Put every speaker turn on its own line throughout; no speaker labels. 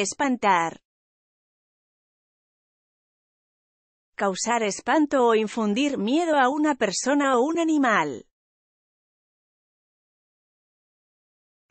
espantar,
causar espanto o infundir miedo a una persona o un animal,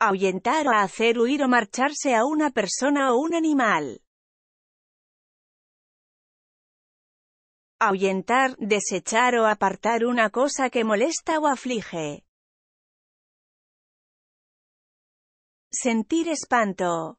ahuyentar o hacer huir o marcharse a una persona o un animal. ahuyentar, desechar o apartar una cosa que molesta o aflige. Sentir espanto.